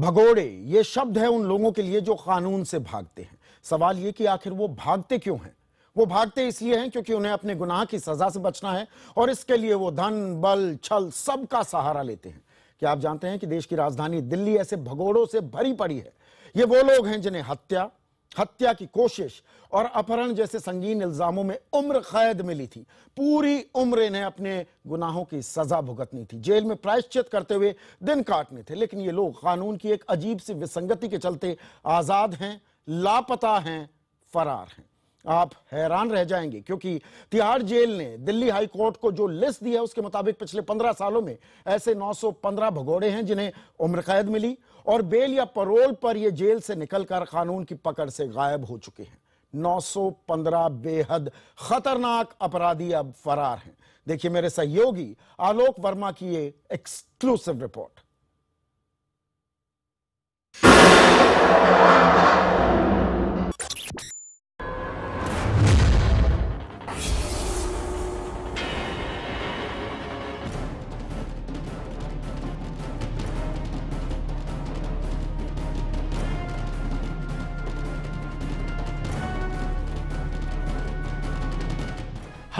भगोड़े ये शब्द है उन लोगों के लिए जो कानून से भागते हैं सवाल ये कि आखिर वो भागते क्यों हैं वो भागते इसलिए हैं क्योंकि उन्हें अपने गुनाह की सजा से बचना है और इसके लिए वो धन बल छल सब का सहारा लेते हैं क्या आप जानते हैं कि देश की राजधानी दिल्ली ऐसे भगोड़ों से भरी पड़ी है ये वो लोग हैं जिन्हें हत्या हत्या की कोशिश और अपहरण जैसे संगीन इल्जामों में उम्र कैद मिली थी पूरी उम्र इन्हें अपने गुनाहों की सजा भुगतनी थी जेल में प्रायश्चित करते हुए दिन काटने थे लेकिन ये लोग कानून की एक अजीब सी विसंगति के चलते आजाद हैं लापता हैं फरार हैं आप हैरान रह जाएंगे क्योंकि तिहाड़ जेल ने दिल्ली हाई कोर्ट को जो लिस्ट दी है उसके मुताबिक पिछले 15 सालों में ऐसे 915 भगोड़े हैं जिन्हें उम्र कैद मिली और बेल या परोल पर ये जेल से निकलकर कानून की पकड़ से गायब हो चुके हैं 915 बेहद खतरनाक अपराधी अब फरार हैं देखिए मेरे सहयोगी आलोक वर्मा की ये एक्सक्लूसिव रिपोर्ट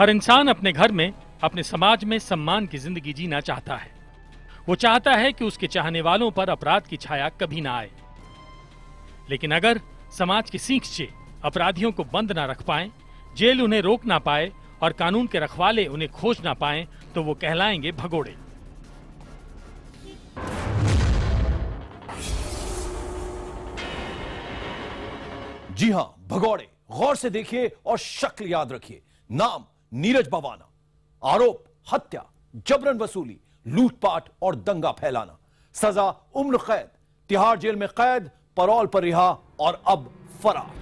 हर इंसान अपने घर में अपने समाज में सम्मान की जिंदगी जीना चाहता है वो चाहता है कि उसके चाहने वालों पर अपराध की छाया कभी ना आए लेकिन अगर समाज की सीख से अपराधियों को बंद ना रख पाए जेल उन्हें रोक ना पाए और कानून के रखवाले उन्हें खोज ना पाए तो वो कहलाएंगे भगोड़े जी हां भगोड़े गौर से देखिए और शक्ल याद रखिए नाम नीरज बवाना आरोप हत्या जबरन वसूली लूटपाट और दंगा फैलाना सजा उम्र कैद तिहाड़ जेल में कैद परोल पर रिहा और अब फरार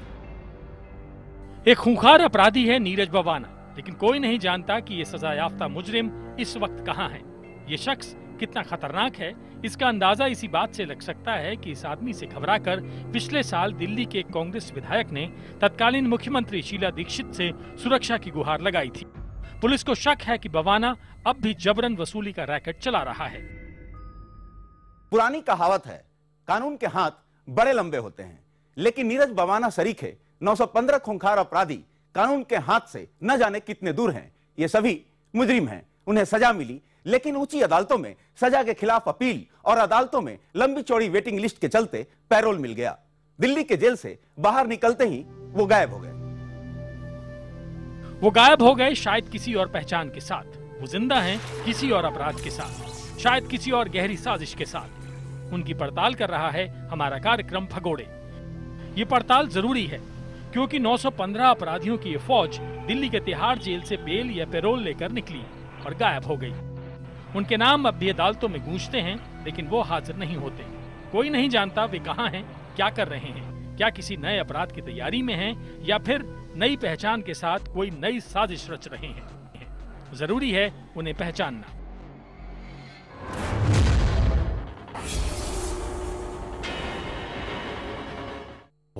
एक खूंखार अपराधी है नीरज बवाना लेकिन कोई नहीं जानता कि यह याफ्ता मुजरिम इस वक्त कहां है ये शख्स कितना खतरनाक है इसका अंदाजा इसी बात से लग सकता है कि इस आदमी से घबराकर पिछले साल दिल्ली के कांग्रेस विधायक ने तत्कालीन मुख्यमंत्री शीला दीक्षित से सुरक्षा की गुहार लगाई थी पुलिस को शक है कि बवाना अब भी जबरन वसूली का रैकेट चला रहा है पुरानी कहावत है कानून के हाथ बड़े लंबे होते हैं लेकिन नीरज बवाना शरीक है नौ खूंखार अपराधी कानून के हाथ से न जाने कितने दूर है ये सभी मुजरिम है उन्हें सजा मिली लेकिन ऊंची अदालतों में सजा के खिलाफ अपील और अदालतों में लंबी चौड़ी वेटिंग लिस्ट के चलते पैरोल मिल गया दिल्ली के जेल से बाहर निकलते ही वो गायब हो गए वो गायब हो गए शायद किसी और पहचान के साथ वो जिंदा हैं किसी और अपराध के साथ शायद किसी और गहरी साजिश के साथ उनकी पड़ताल कर रहा है हमारा कार्यक्रम फगोड़े ये पड़ताल जरूरी है क्योंकि 915 अपराधियों की ये फौज दिल्ली के तिहाड़ जेल से बेल या पेरोल लेकर निकली और गायब हो गई उनके नाम अब भी अदालतों में गूंजते हैं लेकिन वो हाजिर नहीं होते कोई नहीं जानता वे कहाँ हैं क्या कर रहे हैं क्या किसी नए अपराध की तैयारी में हैं या फिर नई पहचान के साथ कोई नई साजिश रच रहे हैं जरूरी है उन्हें पहचानना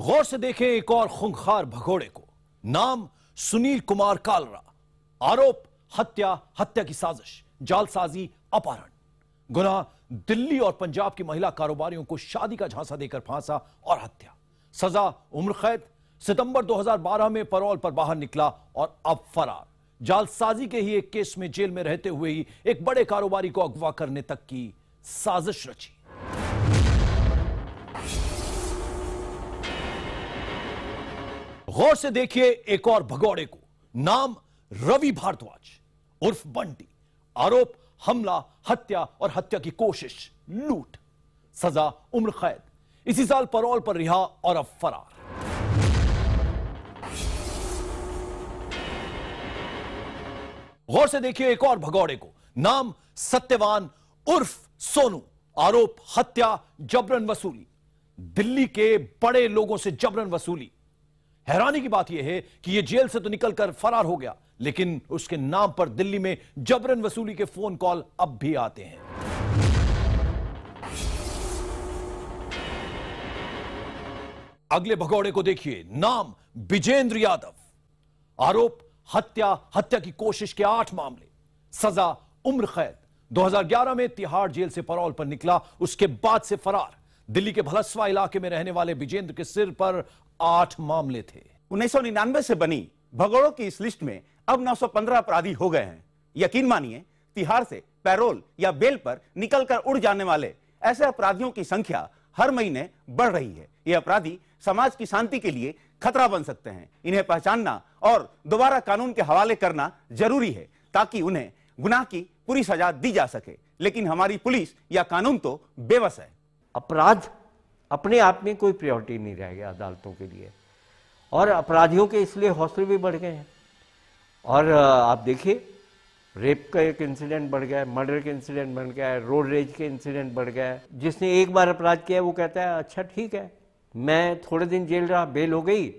गौर से देखें एक और खुंखार भगोड़े को नाम सुनील कुमार कालरा आरोप हत्या हत्या की साजिश जालसाजी अपहरण गुना दिल्ली और पंजाब की महिला कारोबारियों को शादी का झांसा देकर फांसा और हत्या सजा उम्र कैद सितंबर 2012 में परोल पर बाहर निकला और अब फरार जालसाजी के ही एक केस में जेल में रहते हुए ही एक बड़े कारोबारी को अगवा करने तक की साजिश रची गौर से देखिए एक और भगौड़े को नाम रवि भारद्वाज उर्फ बंटी आरोप हमला हत्या और हत्या की कोशिश लूट सजा उम्र कैद इसी साल परोल पर रिहा और अब फरार गौर से देखिए एक और भगौड़े को नाम सत्यवान उर्फ सोनू आरोप हत्या जबरन वसूली दिल्ली के बड़े लोगों से जबरन वसूली हैरानी की बात यह है कि यह जेल से तो निकलकर फरार हो गया लेकिन उसके नाम पर दिल्ली में जबरन वसूली के फोन कॉल अब भी आते हैं अगले भगौड़े को देखिए नाम बिजेंद्र यादव आरोप हत्या हत्या की कोशिश के आठ मामले सजा उम्र कैद 2011 में तिहाड़ जेल से परोल पर निकला उसके बाद से फरार दिल्ली के भलसवा इलाके में रहने वाले बिजेंद्र के सिर पर आठ मामले थे उन्नीस से बनी भगोड़ों की इस लिस्ट में अब 915 अपराधी हो गए हैं यकीन मानिए तिहार से पैरोल या बेल पर निकलकर उड़ जाने वाले ऐसे अपराधियों की संख्या हर महीने बढ़ रही है ये अपराधी समाज की शांति के लिए खतरा बन सकते हैं इन्हें पहचानना और दोबारा कानून के हवाले करना जरूरी है ताकि उन्हें गुनाह की पूरी सजा दी जा सके लेकिन हमारी पुलिस या कानून तो बेबस है अपराध अपने आप में कोई प्रायोरिटी नहीं रह गया अदालतों के लिए और अपराधियों के इसलिए हौसले भी बढ़ गए हैं और आप देखिए रेप का एक इंसिडेंट बढ़ गया है मर्डर के इंसिडेंट बढ़ गया है रोड रेज के इंसिडेंट बढ़ गया है जिसने एक बार अपराध किया वो कहता है अच्छा ठीक है मैं थोड़े दिन जेल रहा बेल हो गई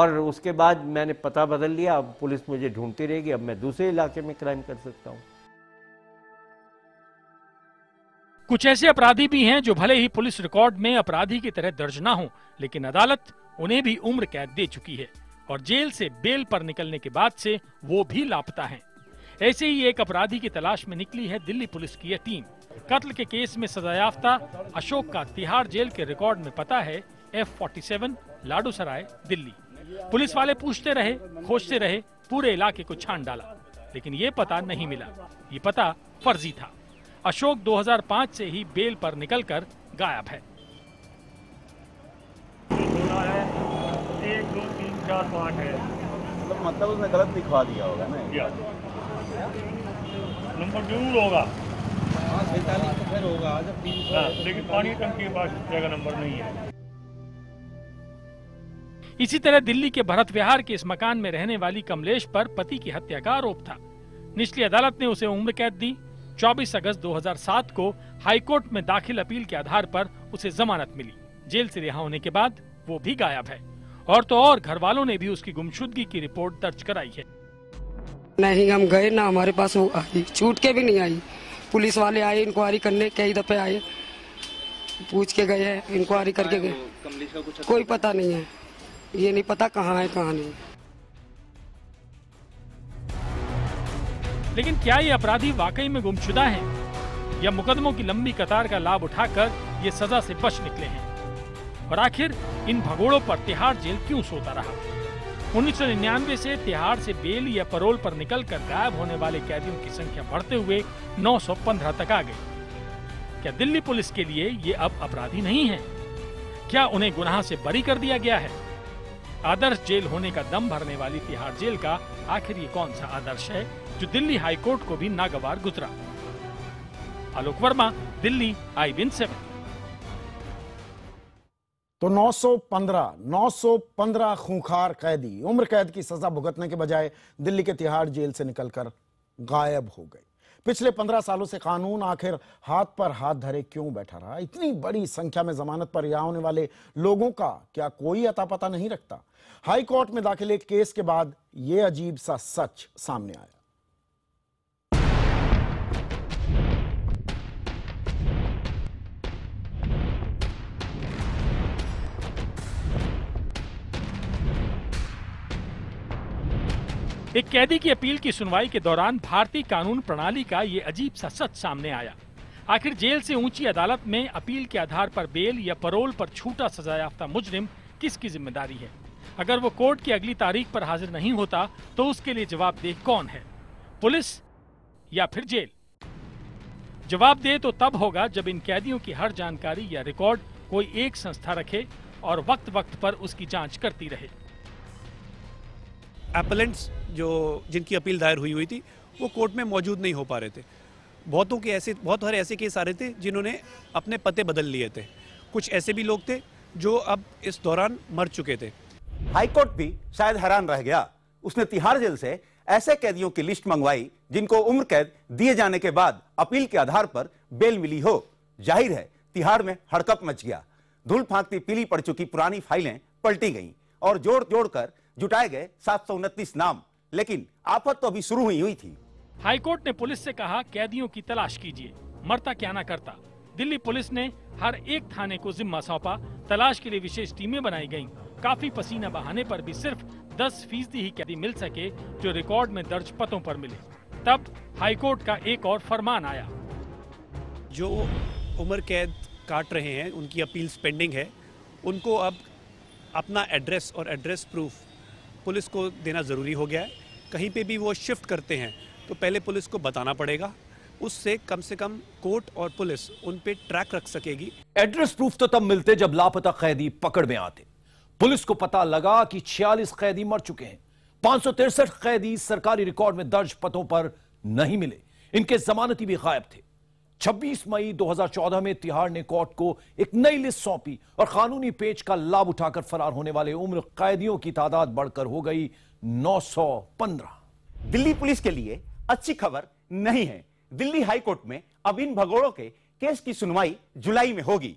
और उसके बाद मैंने पता बदल लिया अब पुलिस मुझे ढूंढती रहेगी अब मैं दूसरे इलाके में क्राइम कर सकता हूँ कुछ ऐसे अपराधी भी हैं जो भले ही पुलिस रिकॉर्ड में अपराधी की तरह दर्ज ना हो लेकिन अदालत उन्हें भी उम्र कैद दे चुकी है और जेल से बेल पर निकलने के बाद से वो भी लापता हैं। ऐसे ही एक अपराधी की तलाश में निकली है दिल्ली पुलिस की यह टीम कत्ल के केस में सजायाफ्ता अशोक का तिहाड़ जेल के रिकॉर्ड में पता है F forty seven Ladusarai Delhi police वाले पूछते रहे खोजते रहे पूरे इलाके को छान डाला लेकिन ये पता नहीं मिला ये पता फर्जी था अशोक 2005 से ही बेल पर निकलकर गायब है मतलब मतलब उसने गलत दिखवा दिया होगा ना नंबर जरूर होगा हाँ, तो हाँ, इसी तरह दिल्ली के भरत विहार के इस मकान में रहने वाली कमलेश पर पति की हत्या का आरोप था निचली अदालत ने उसे उम्र कैद दी 24 अगस्त 2007 को हाईकोर्ट में दाखिल अपील के आधार पर उसे जमानत मिली जेल से रिहा होने के बाद वो भी गायब है और तो और घर वालों ने भी उसकी गुमशुदगी की रिपोर्ट दर्ज कराई है नहीं हम गए ना हमारे पास वो आई छूट के भी नहीं आई पुलिस वाले आए इंक्वायरी करने कई दफे आए पूछ के गए इंक्वायरी करके गए कोई पता नहीं है ये नहीं पता कहाँ है कहाँ नहीं लेकिन क्या ये अपराधी वाकई में गुमशुदा हैं या मुकदमों की लंबी कतार का लाभ उठाकर ये सजा से बच निकले हैं और आखिर इन भगोड़ों पर तिहाड़ जेल क्यों सोता रहा उन्नीस सौ निन्यानवे से तिहाड़ से बेल या परोल पर निकलकर गायब होने वाले कैदियों की संख्या बढ़ते हुए 915 तक आ गई क्या दिल्ली पुलिस के लिए ये अब अपराधी नहीं है क्या उन्हें गुनाह से बरी कर दिया गया है आदर्श जेल होने का दम भरने वाली तिहाड़ जेल का आखिर ये कौन सा आदर्श है जो दिल्ली हाईकोर्ट को भी नागवार गुजरा Alok Verma Delhi IBN seven तो 915 915 खूंखार कैदी उम्र कैद की सजा भुगतने के बजाय दिल्ली के तिहाड़ जेल से निकलकर गायब हो गए पिछले पंद्रह सालों से कानून आखिर हाथ पर हाथ धरे क्यों बैठा रहा इतनी बड़ी संख्या में जमानत पर रिहा होने वाले लोगों का क्या कोई अता पता नहीं रखता हाई कोर्ट में दाखिल एक केस के बाद यह अजीब सा सच सामने आया एक कैदी की अपील की सुनवाई के दौरान भारतीय कानून प्रणाली का ये अजीब सा सच सामने आया आखिर जेल से ऊंची अदालत में अपील के आधार पर बेल या परोल पर छूटा सजायाफ्ता मुजरिम किसकी जिम्मेदारी है अगर वो कोर्ट की अगली तारीख पर हाजिर नहीं होता तो उसके लिए जवाबदेह कौन है पुलिस या फिर जेल जवाबदेह तो तब होगा जब इन कैदियों की हर जानकारी या रिकॉर्ड कोई एक संस्था रखे और वक्त वक्त पर उसकी जांच करती रहे जो जिनकी अपील दायर हुई हुई थी वो कोर्ट में मौजूद नहीं हो पा रहे थे बहुतों के ऐसे बहुत सारे ऐसे केस आ रहे थे जिन्होंने अपने पते बदल लिए थे कुछ ऐसे भी लोग थे जो अब इस दौरान मर चुके थे हाईकोर्ट भी शायद हैरान रह गया उसने तिहाड़ जेल से ऐसे कैदियों की लिस्ट मंगवाई जिनको उम्र कैद दिए जाने के बाद अपील के आधार पर बेल मिली हो जाहिर है तिहाड़ में हड़कप मच गया धूल फांकती पीली पड़ चुकी पुरानी फाइलें पलटी गईं और जोड़ जोड़कर जुटाए गए सात नाम लेकिन आफत तो अभी शुरू हुई हुई थी हाईकोर्ट ने पुलिस से कहा कैदियों की तलाश कीजिए मरता क्या ना करता दिल्ली पुलिस ने हर एक थाने को जिम्मा सौंपा तलाश के लिए विशेष टीमें बनाई गयी काफी पसीना बहाने पर भी सिर्फ 10 फीसदी ही कैदी मिल सके जो रिकॉर्ड में दर्ज पतों पर मिले तब हाईकोर्ट का एक और फरमान आया जो उम्र कैद काट रहे हैं उनकी अपील पेंडिंग है उनको अब अपना एड्रेस और एड्रेस प्रूफ पुलिस को देना ज़रूरी हो गया है कहीं पे भी वो शिफ्ट करते हैं तो पहले पुलिस को बताना पड़ेगा उससे कम से कम कोर्ट और पुलिस उन पे ट्रैक रख सकेगी एड्रेस प्रूफ तो तब मिलते जब लापता कैदी पकड़ में आते पुलिस को पता लगा कि छियालीस कैदी मर चुके हैं पांच सौ तिरसठ कैदी सरकारी रिकॉर्ड में दर्ज पतों पर नहीं मिले इनके जमानती भी गायब थे 26 मई 2014 में तिहाड़ ने कोर्ट को एक नई लिस्ट सौंपी और कानूनी पेज का लाभ उठाकर फरार होने वाले उम्र कैदियों की तादाद बढ़कर हो गई 915 दिल्ली पुलिस के लिए अच्छी खबर नहीं है दिल्ली हाईकोर्ट में अब इन भगोड़ों के केस की सुनवाई जुलाई में होगी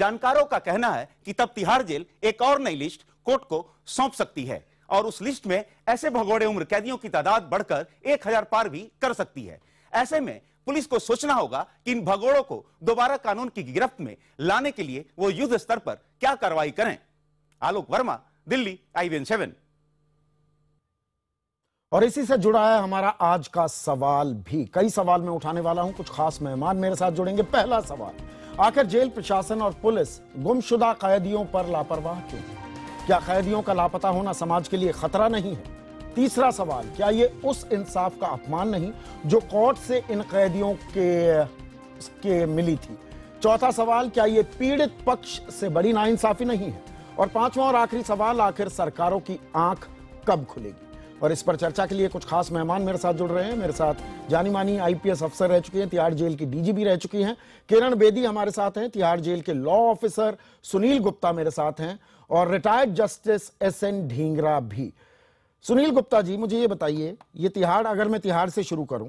जानकारों का कहना है कि तब तिहाड़ जेल एक और नई लिस्ट कोर्ट को सौंप सकती है और उस लिस्ट में ऐसे भगोड़े उम्र कैदियों की तादाद बढ़कर हजार पार भी कर सकती है ऐसे में पुलिस को सोचना होगा कि इन भगोड़ों को दोबारा कानून की गिरफ्त में लाने के लिए वो युद्ध स्तर पर क्या कार्रवाई करें आलोक वर्मा दिल्ली आईवीएन सेवन और इसी से जुड़ा है हमारा आज का सवाल भी कई सवाल मैं उठाने वाला हूं कुछ खास मेहमान मेरे साथ जुड़ेंगे पहला सवाल आखिर जेल प्रशासन और पुलिस गुमशुदा कैदियों पर लापरवाह क्यों क्या कैदियों का लापता होना समाज के लिए खतरा नहीं है तीसरा सवाल क्या ये उस इंसाफ का अपमान नहीं जो कोर्ट से इन कैदियों के, के मिली थी चौथा सवाल क्या ये पीड़ित पक्ष से बड़ी नाइंसाफी नहीं है और पांचवा और आखिरी सवाल आखिर सरकारों की आंख कब खुलेगी और इस पर चर्चा के लिए कुछ खास मेहमान मेरे साथ जुड़ रहे हैं मेरे साथ जानी मानी आईपीएस अफसर रह चुकी हैं तिहाड़ जेल की डीजीपी रह चुकी हैं किरण बेदी हमारे साथ हैं तिहाड़ जेल के लॉ ऑफिसर सुनील गुप्ता मेरे साथ हैं और retired justice S N Dhingra भी सुनील गुप्ता जी मुझे ये बताइए ये तिहाड़ अगर मैं तिहाड़ से शुरू करूं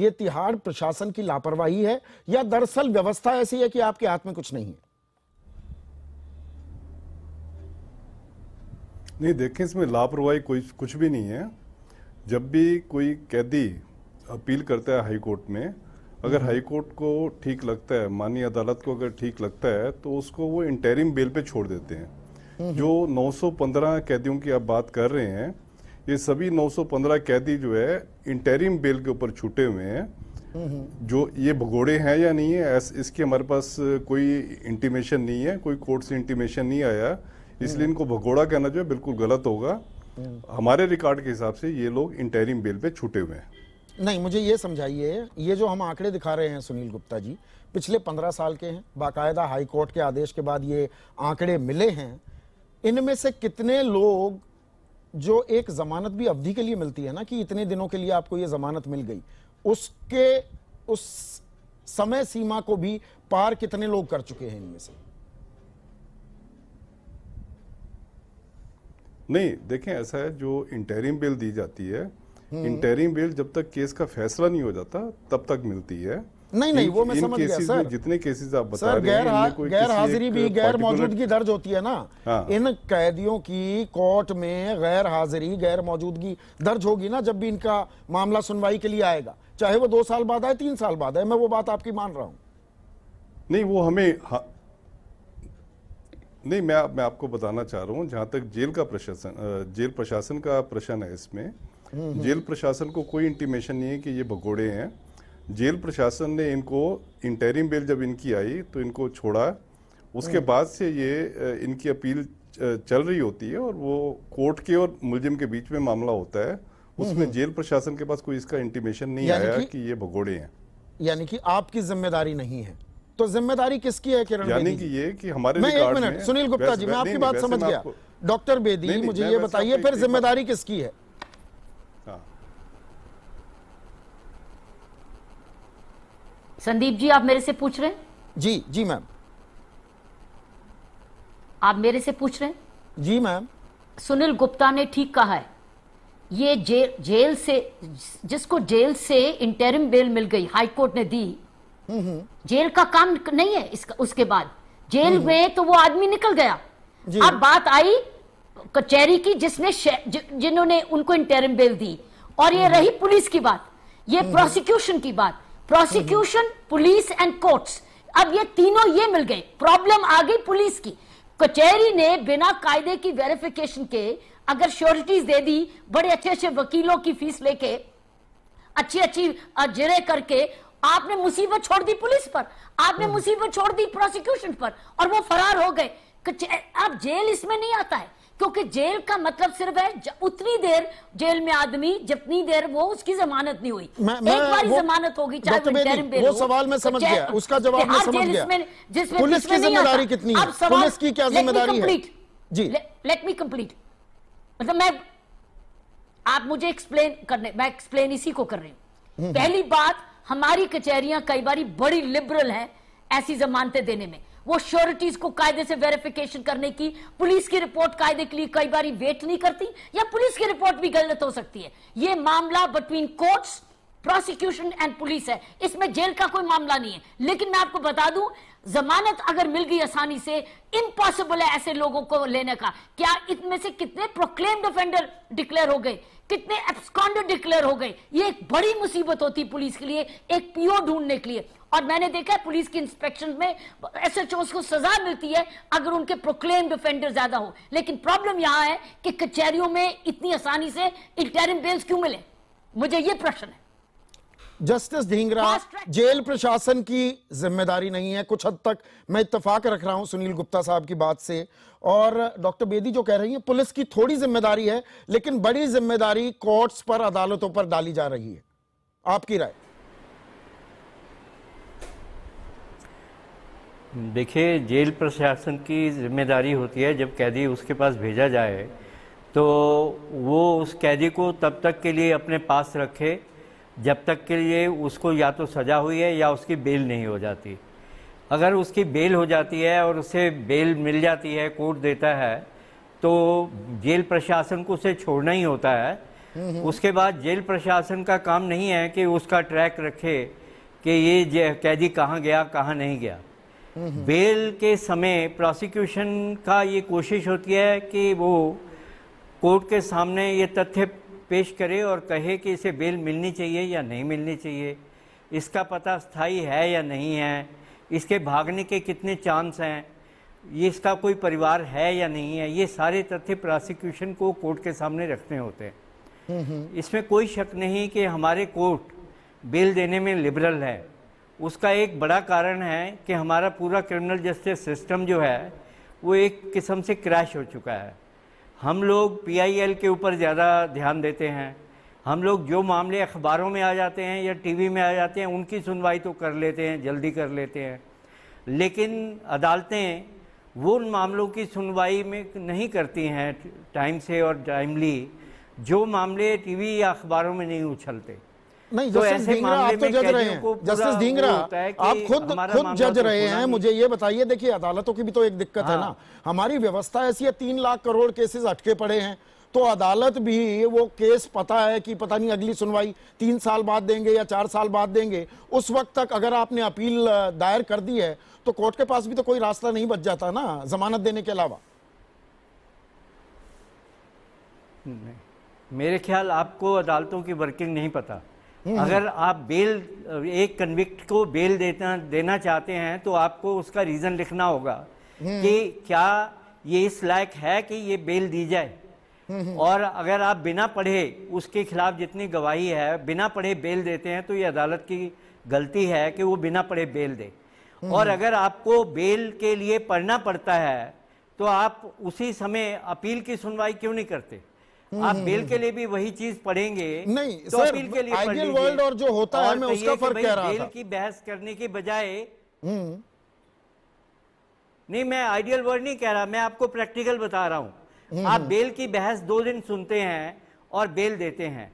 ये तिहाड़ प्रशासन की लापरवाही है या दरअसल व्यवस्था ऐसी है कि आपके हाथ में कुछ नहीं है नहीं देखें इसमें लापरवाही कोई कुछ भी नहीं है जब भी कोई कैदी अपील करता है हाईकोर्ट में अगर हम्म। हाईकोर्ट को ठीक लगता है माननीय अदालत को अगर ठीक लगता है तो उसको वो इंटेरिम बेल पे छोड़ देते हैं हम्म, हम्म। जो 915 कैदियों की आप बात कर रहे हैं ये सभी 915 कैदी जो है इंटेरिम बेल के ऊपर छूटे हुए हैं जो ये भगोड़े हैं या नहीं है इसके हमारे पास कोई इंटीमेशन नहीं है कोई कोर्ट से इंटीमेशन नहीं आया इसलिए इनको भगोड़ा कहना जो है बिल्कुल गलत होगा हमारे रिकॉर्ड के हिसाब से ये लोग इंटेरिम बेल पे छूटे हुए हैं नहीं मुझे ये समझाइए ये जो हम आंकड़े दिखा रहे हैं सुनील गुप्ता जी पिछले पंद्रह साल के हैं बाकायदा हाई कोर्ट के आदेश के बाद ये आंकड़े मिले हैं इनमें से कितने लोग जो एक जमानत भी अवधि के लिए मिलती है ना कि इतने दिनों के लिए आपको ये जमानत मिल गई उसके उस समय सीमा को भी पार कितने लोग कर चुके हैं इनमें से नहीं देखें ऐसा है जो इंटेरिम बेल दी जाती है इंटेरिम हम्म। बेल जब तक केस का फैसला नहीं हो जाता तब तक मिलती है नहीं नहीं वो मैं समझ गया सर जितने केसेस आप बता सर गैर गैर हाजिरी भी गैर मौजूदगी दर्ज होती है ना हाँ। इन कैदियों की कोर्ट में गैर हाजिरी गैर मौजूदगी दर्ज होगी ना जब भी इनका मामला सुनवाई के लिए आएगा चाहे वो दो साल बाद आए तीन साल बाद आए मैं वो बात आपकी मान रहा हूँ नहीं वो हमें हा... नहीं मैं मैं आपको बताना चाह रहा हूँ जहाँ तक जेल का प्रशासन जेल प्रशासन का प्रश्न है इसमें हम्म, हम्म। जेल प्रशासन को कोई इंटीमेशन नहीं है कि ये भगोड़े हैं जेल प्रशासन ने इनको इंटेरिम बेल जब इनकी आई तो इनको छोड़ा उसके हम्म। बाद से ये इनकी अपील चल रही होती है और वो कोर्ट के और मुलजिम के बीच में मामला होता है उसमें हम्म। जेल प्रशासन के पास कोई इसका इंटीमेशन नहीं आया कि, कि ये भगोड़े हैं यानी कि आपकी जिम्मेदारी नहीं है तो जिम्मेदारी किसकी है किरण यानी कि ये कि हमारे मैं एक मिनट सुनील गुप्ता जी मैं आपकी बात समझ गया डॉक्टर बेदी मुझे ये बताइए फिर जिम्मेदारी किसकी है संदीप जी आप मेरे से पूछ रहे हैं जी जी मैम आप मेरे से पूछ रहे हैं जी मैम सुनील गुप्ता ने ठीक कहा है ये जे, जेल से जिसको जेल से इंटरिम बेल मिल गई हाईकोर्ट ने दी हम्म, हम्म। जेल का काम नहीं है इसका उसके बाद जेल हम्म, में तो वो आदमी निकल गया अब बात आई कचहरी की जिसने जिन्होंने उनको इंटरिम बेल दी और ये रही पुलिस की बात ये प्रोसिक्यूशन की बात प्रोसिक्यूशन पुलिस एंड कोर्ट्स अब ये तीनों ये मिल गए प्रॉब्लम आ गई पुलिस की कचहरी ने बिना कायदे की वेरिफिकेशन के अगर श्योरिटीज दे दी बड़े अच्छे अच्छे वकीलों की फीस लेके अच्छी अच्छी जिरे करके आपने मुसीबत छोड़ दी पुलिस पर आपने हम्म। मुसीबत छोड़ दी प्रोसिक्यूशन पर और वो फरार हो गए अब जेल इसमें नहीं आता है क्योंकि जेल का मतलब सिर्फ है उतनी देर जेल में आदमी जितनी देर वो उसकी जमानत नहीं हुई मैं, मैं, एक बार जमानत होगी चाहे वो, सवाल मैं तो समझ गया उसका जवाब मैं समझ गया पुलिस की जिम्मेदारी कितनी है पुलिस की क्या जिम्मेदारी है जी लेट मी कंप्लीट मतलब मैं आप मुझे एक्सप्लेन करने मैं एक्सप्लेन इसी को कर रही हूं हम्म। पहली बात हमारी कचहरियां कई बार बड़ी लिबरल हैं ऐसी जमानतें देने में वो श्योरिटीज को कायदे से वेरिफिकेशन करने की पुलिस की रिपोर्ट कायदे के लिए कई बार वेट नहीं करती या पुलिस की रिपोर्ट भी गलत हो सकती है ये मामला between courts prosecution and police है इसमें जेल का कोई मामला नहीं है लेकिन मैं आपको बता दूं जमानत अगर मिल गई आसानी से इम्पॉसिबल है ऐसे लोगों को लेने का क्या इनमें से कितने प्रोक्लेम्ड ऑफेंडर डिक्लेयर हो गए कितने एब्सकॉन्डर डिक्लेयर हो गए ये एक बड़ी मुसीबत होती पुलिस के लिए एक पीओ ढूंढने के लिए और मैंने देखा है पुलिस की इंस्पेक्शन में एस एच को सजा मिलती है अगर उनके प्रोक्लेम डिफेंडर ज्यादा हो लेकिन प्रॉब्लम यहां है कि कचहरियों में इतनी आसानी से इंटरिम बेल्स क्यों मिले मुझे यह प्रश्न है जस्टिस ढींगरा जेल प्रशासन की जिम्मेदारी नहीं है कुछ हद तक मैं इतफाक रख रहा हूं सुनील गुप्ता साहब की बात से और डॉक्टर बेदी जो कह रही हैं पुलिस की थोड़ी जिम्मेदारी है लेकिन बड़ी जिम्मेदारी कोर्ट्स पर अदालतों पर डाली जा रही है आपकी राय देखिए जेल प्रशासन की जिम्मेदारी होती है जब कैदी उसके पास भेजा जाए तो वो उस कैदी को तब तक के लिए अपने पास रखे जब तक के लिए उसको या तो सज़ा हुई है या उसकी बेल नहीं हो जाती अगर उसकी बेल हो जाती है और उसे बेल मिल जाती है कोर्ट देता है तो जेल प्रशासन को उसे छोड़ना ही होता है हम्म, हम्म। उसके बाद जेल प्रशासन का काम नहीं है कि उसका ट्रैक रखे कि ये कैदी कहाँ गया कहाँ नहीं गया बेल के समय प्रोसिक्यूशन का ये कोशिश होती है कि वो कोर्ट के सामने ये तथ्य पेश करे और कहे कि इसे बेल मिलनी चाहिए या नहीं मिलनी चाहिए इसका पता स्थायी है या नहीं है इसके भागने के कितने चांस हैं ये इसका कोई परिवार है या नहीं है ये सारे तथ्य प्रोसिक्यूशन को कोर्ट के सामने रखने होते हैं इसमें कोई शक नहीं कि हमारे कोर्ट बेल देने में लिबरल है उसका एक बड़ा कारण है कि हमारा पूरा क्रिमिनल जस्टिस सिस्टम जो है वो एक किस्म से क्रैश हो चुका है हम लोग पीआईएल के ऊपर ज़्यादा ध्यान देते हैं हम लोग जो मामले अखबारों में आ जाते हैं या टीवी में आ जाते हैं उनकी सुनवाई तो कर लेते हैं जल्दी कर लेते हैं लेकिन अदालतें वो उन मामलों की सुनवाई में नहीं करती हैं टाइम से और टाइमली जो मामले टीवी या अखबारों में नहीं उछलते नहीं जस्टिस तो ढींगरा आप तो जज रहे हैं जस्टिस ढींगरा आप खुद खुद जज रहे तो हैं मुझे ये बताइए देखिए अदालतों की भी तो एक दिक्कत है हाँ। ना हमारी व्यवस्था ऐसी है तीन लाख करोड़ केसेस अटके पड़े हैं तो अदालत भी वो केस पता है कि पता नहीं अगली सुनवाई तीन साल बाद देंगे या चार साल बाद देंगे उस वक्त तक अगर आपने अपील दायर कर दी है तो कोर्ट के पास भी तो कोई रास्ता नहीं बच जाता ना जमानत देने के अलावा मेरे ख्याल आपको अदालतों की वर्किंग नहीं पता हम्म। अगर आप बेल एक कन्विक्ट को बेल देना देना चाहते हैं तो आपको उसका रीज़न लिखना होगा हम्म। कि क्या ये इस लायक है कि ये बेल दी जाए हम्म, और अगर आप बिना पढ़े उसके खिलाफ जितनी गवाही है बिना पढ़े बेल देते हैं तो ये अदालत की गलती है कि वो बिना पढ़े बेल दे और अगर आपको बेल के लिए पढ़ना पड़ता है तो आप उसी समय अपील की सुनवाई क्यों नहीं करते आप हम्म, बिल हम्म, के हम्म। लिए भी वही चीज पढ़ेंगे नहीं तो सर, बिल के लिए आइडियल वर्ल्ड और जो होता है मैं तो उसका फर्क कह रहा बिल की बहस करने के बजाय नहीं मैं आइडियल वर्ल्ड नहीं कह रहा मैं आपको प्रैक्टिकल बता रहा हूँ आप बेल की बहस दो दिन सुनते हैं और बेल देते हैं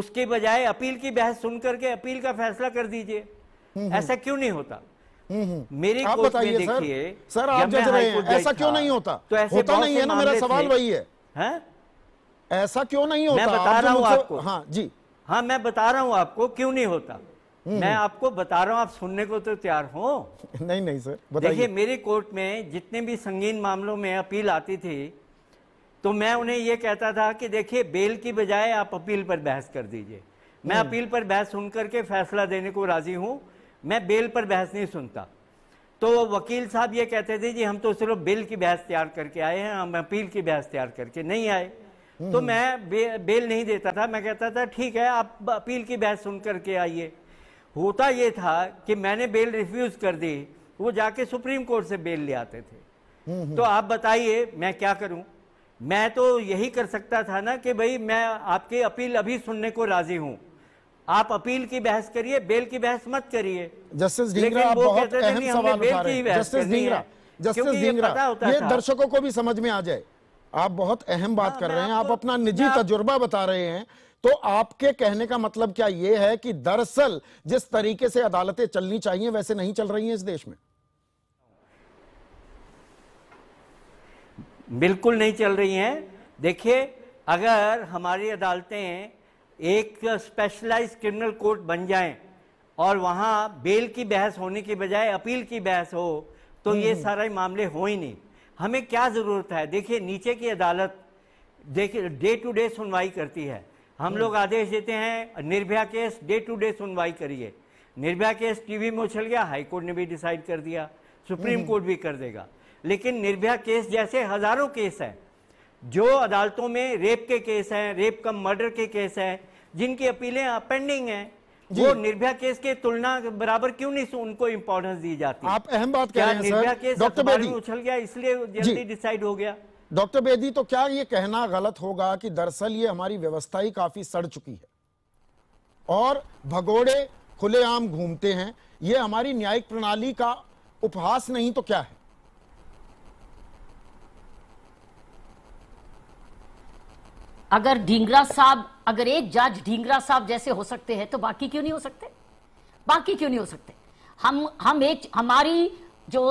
उसके बजाय अपील की बहस सुन करके अपील का फैसला कर दीजिए ऐसा क्यों नहीं होता मेरी आप बताइए देखिए सर, सर आप जज रहे हैं ऐसा क्यों नहीं होता तो ऐसे होता नहीं है ना मेरा सवाल वही है, है? हाँ? ऐसा क्यों नहीं होता मैं बता रहा हूँ आपको हाँ जी हाँ मैं बता रहा हूँ आपको क्यों नहीं होता हम्म। मैं आपको बता रहा हूँ आप सुनने को तो तैयार हो नहीं नहीं सर देखिए मेरी कोर्ट में जितने भी संगीन मामलों में अपील आती थी तो मैं उन्हें यह कहता था कि देखिए बेल की बजाय आप अपील पर बहस कर दीजिए मैं हम्म। अपील पर बहस सुन करके फैसला देने को राजी हूँ मैं बेल पर बहस नहीं सुनता तो वकील साहब ये कहते थे जी हम तो सिर्फ बेल की बहस तैयार करके आए हैं हम अपील की बहस तैयार करके नहीं आए तो हम्म। मैं बे, बेल नहीं देता था मैं कहता था ठीक है आप अपील की बहस सुन करके आइए होता ये था कि मैंने बेल रिफ्यूज कर दी तो वो जाके सुप्रीम कोर्ट से बेल ले आते थे हम्म, हम्म। तो आप बताइए मैं क्या करूं मैं तो यही कर सकता था ना कि भाई मैं आपकी अपील अभी सुनने को राजी हूं आप अपील की बहस करिए बेल की बहस मत करिए जस्टिस आप बहुत अहम सवाल उठा रहे हैं जस्टिस जस्टिस ये दर्शकों को भी समझ में आ जाए आप बहुत अहम बात हाँ, कर रहे हैं आप अपना निजी तजुर्बा बता रहे हैं तो आपके कहने का मतलब क्या यह है कि दरअसल जिस तरीके से अदालतें चलनी चाहिए वैसे नहीं चल रही हैं इस देश में बिल्कुल नहीं चल रही हैं देखिए अगर हमारी अदालतें एक स्पेशलाइज क्रिमिनल कोर्ट बन जाएं और वहां बेल की बहस होने की बजाय अपील की बहस हो तो हम्म, ये हम्म। सारे मामले हो ही नहीं हमें क्या ज़रूरत है देखिए नीचे की अदालत देखिए डे टू डे सुनवाई करती है हम हम्म। लोग आदेश देते हैं Nirbhaya case day to day सुनवाई करिए निर्भया केस टीवी में उछल गया हाईकोर्ट ने भी डिसाइड कर दिया सुप्रीम हम्म। कोर्ट भी कर देगा लेकिन निर्भया केस जैसे हजारों केस हैं जो अदालतों में रेप के केस हैं रेप कम मर्डर के केस हैं जिनकी अपीलें पेंडिंग हैं वो निर्भया केस के तुलना बराबर क्यों नहीं उनको इम्पोर्टेंस दी जाती आप अहम बात कह रहे हैं निर्भया केस डॉक्टर बेदी उछल गया इसलिए जल्दी डिसाइड हो गया डॉक्टर बेदी तो क्या ये कहना गलत होगा कि दरअसल ये हमारी व्यवस्था ही काफी सड़ चुकी है और भगोड़े खुलेआम घूमते हैं ये हमारी न्यायिक प्रणाली का उपहास नहीं तो क्या है अगर ढींगरा साहब अगर एक जज ढींगरा साहब जैसे हो सकते हैं तो बाकी क्यों नहीं हो सकते बाकी क्यों नहीं हो सकते हम हम एक हमारी जो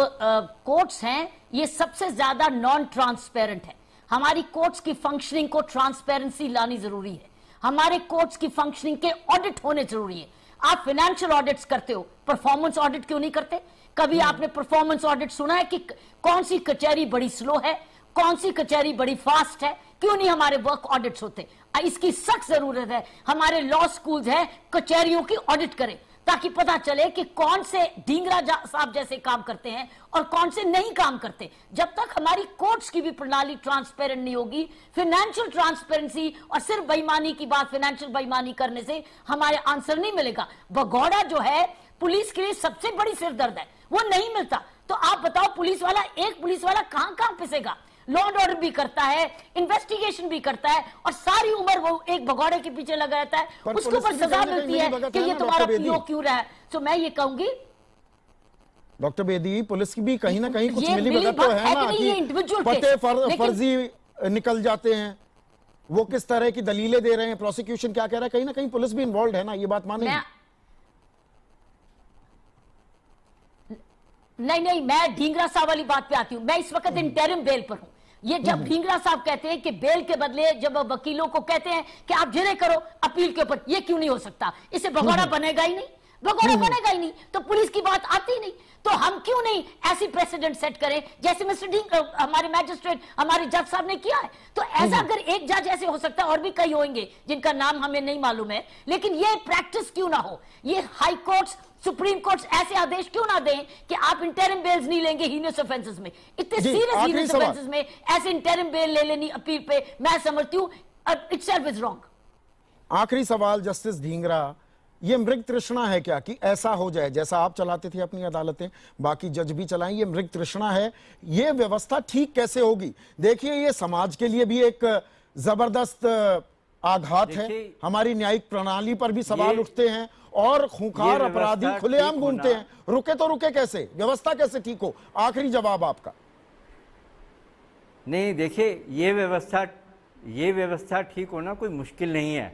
कोर्ट्स हैं ये सबसे ज्यादा नॉन ट्रांसपेरेंट है हमारी कोर्ट्स की फंक्शनिंग को ट्रांसपेरेंसी लानी जरूरी है हमारे कोर्ट्स की फंक्शनिंग के ऑडिट होने जरूरी है आप फाइनेंशियल ऑडिट्स करते हो परफॉर्मेंस ऑडिट क्यों नहीं करते कभी आपने परफॉर्मेंस ऑडिट सुना है कि कौन सी कचहरी बड़ी स्लो है कौन सी कचहरी बड़ी फास्ट है क्यों नहीं हमारे वर्क ऑडिट्स होते इसकी सख्त जरूरत है हमारे लॉ स्कूल्स हैं कचहरियों की ऑडिट करें ताकि पता चले कि कौन से ढींगरा साहब जैसे काम करते हैं और कौन से नहीं काम करते जब तक हमारी कोर्ट्स की भी प्रणाली ट्रांसपेरेंट नहीं होगी फिनेंशियल ट्रांसपेरेंसी और सिर्फ बेईमानी की बात फिनेंशियल बेईमानी करने से हमारे आंसर नहीं मिलेगा भगौड़ा जो है पुलिस के लिए सबसे बड़ी सिरदर्द है वो नहीं मिलता तो आप बताओ पुलिस वाला एक पुलिस वाला कहां कहां पिसेगा एंड ऑर्डर भी करता है इन्वेस्टिगेशन भी करता है और सारी उम्र वो एक भगौड़े के पीछे लगा रहता है उसके ऊपर सजा मिलती है कि ये तुम्हारा पीओ क्यों रहा है तो मैं ये कहूंगी डॉक्टर बेदी पुलिस की भी कहीं ना कहीं कुछ मिली भगत तो है ना कि पते फर्जी निकल जाते हैं वो किस तरह की दलीलें दे रहे हैं प्रोसिक्यूशन क्या कह रहा है कहीं ना कहीं पुलिस भी इन्वॉल्व है ना ये बात माने नहीं नहीं मैं ढींगरा साहब वाली बात पे आती हूँ मैं इस वक्त इंटरिम हम्म। बेल पर हूँ ये जब हम्म। भिंगरा साहब कहते हैं कि बेल के बदले जब वकीलों को कहते हैं कि आप जिन्हें करो अपील के ऊपर ये क्यों नहीं हो सकता इसे भगोड़ा हम्म। बनेगा ही नहीं भगौड़ा हम्म। बनेगा ही नहीं तो पुलिस की बात आती नहीं तो हम क्यों नहीं ऐसी प्रेसिडेंट सेट करें जैसे मिस्टर डिंग हमारे मैजिस्ट्रेट हमारे जज साहब ने किया है तो ऐसा अगर एक जज ऐसे हो सकता है और भी कई होंगे जिनका नाम हमें नहीं मालूम है लेकिन ये प्रैक्टिस क्यों ना हो ये हाई कोर्ट्स सुप्रीम कोर्ट ऐसे आदेश क्यों ना दें कि आप इंटरम बेल नहीं लेंगे ऑफेंसेस में इतने सीरियस ऑफेंसेस में ऐसे इंटरम बेल ले लेनी अपील पे मैं समझती हूँ इटसेल्फ इज रॉन्ग आखिरी सवाल जस्टिस ढींगरा ये मृग तृष्णा है क्या कि ऐसा हो जाए जैसा आप चलाते थे अपनी अदालतें बाकी जज भी चलाएं ये मृग तृष्णा है ये व्यवस्था ठीक कैसे होगी देखिए ये समाज के लिए भी एक जबरदस्त आघात है हमारी न्यायिक प्रणाली पर भी सवाल उठते हैं और खूंखार अपराधी खुलेआम घूमते हैं रुके तो रुके कैसे व्यवस्था कैसे ठीक हो आखिरी जवाब आपका नहीं देखिए ये व्यवस्था ये व्यवस्था ठीक होना कोई मुश्किल नहीं है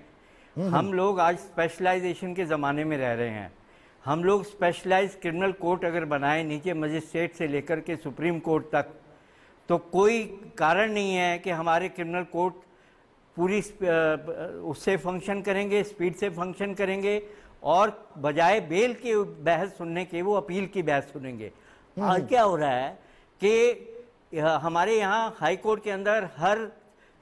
हम्म, हम्म। हम लोग आज स्पेशलाइजेशन के ज़माने में रह रहे हैं हम लोग स्पेशलाइज क्रिमिनल कोर्ट अगर बनाए नीचे मजिस्ट्रेट से लेकर के सुप्रीम कोर्ट तक तो कोई कारण नहीं है कि हमारे क्रिमिनल कोर्ट पूरी उससे फंक्शन करेंगे स्पीड से फंक्शन करेंगे और बजाय बेल की बहस सुनने के वो अपील की बहस सुनेंगे और हम्म। क्या हो रहा है कि हमारे यहाँ हाई कोर्ट के अंदर हर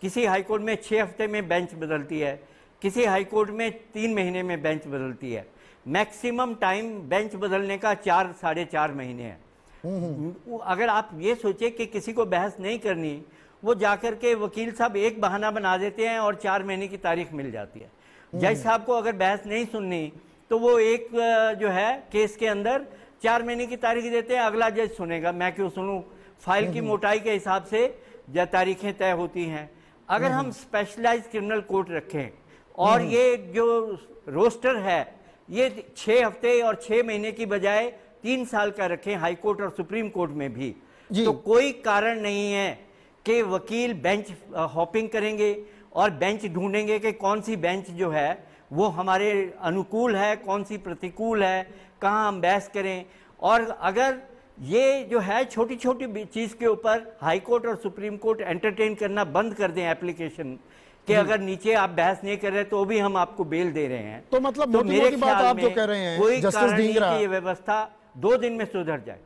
किसी हाई कोर्ट में छः हफ्ते में बेंच बदलती है किसी हाई कोर्ट में तीन महीने में बेंच बदलती है मैक्सिमम टाइम बेंच बदलने का चार साढ़े चार महीने है हम्म, हम्म। अगर आप ये सोचे कि किसी को बहस नहीं करनी वो जाकर के वकील साहब एक बहाना बना देते हैं और चार महीने की तारीख मिल जाती है हम्म। जज साहब को अगर बहस नहीं सुननी तो वो एक जो है केस के अंदर चार महीने की तारीख देते हैं अगला जज सुनेगा मैं क्यों सुनूं फाइल की हम्म। मोटाई के हिसाब से तारीखें तय होती हैं अगर हम्म। हम स्पेशलाइज क्रिमिनल कोर्ट रखें और ये जो रोस्टर है ये छः हफ्ते और छः महीने की बजाय तीन साल का रखें हाई कोर्ट और सुप्रीम कोर्ट में भी तो कोई कारण नहीं है के वकील बेंच हॉपिंग करेंगे और बेंच ढूंढेंगे कि कौन सी बेंच जो है वो हमारे अनुकूल है कौन सी प्रतिकूल है कहाँ हम बहस करें और अगर ये जो है छोटी छोटी चीज़ के ऊपर हाई कोर्ट और सुप्रीम कोर्ट एंटरटेन करना बंद कर दें एप्लीकेशन कि अगर नीचे आप बहस नहीं कर रहे तो भी हम आपको बेल दे रहे हैं तो मतलब तो मेरे बात आप जो कह रहे हैं कोई कारण नहीं कि ये व्यवस्था दो दिन में सुधर जाए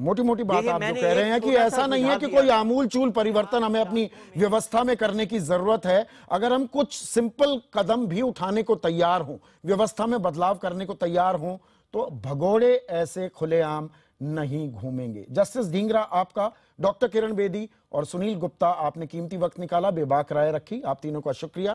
मोटी मोटी बात आप जो कह रहे हैं कि ऐसा नहीं है कि कोई आमूल चूल परिवर्तन हमें अपनी व्यवस्था में करने की जरूरत है अगर हम कुछ सिंपल कदम भी उठाने को तैयार हों व्यवस्था में बदलाव करने को तैयार हों तो भगोड़े ऐसे खुलेआम नहीं घूमेंगे जस्टिस ढींगरा आपका डॉक्टर किरण बेदी और सुनील गुप्ता आपने कीमती वक्त निकाला बेबाक राय रखी आप तीनों का शुक्रिया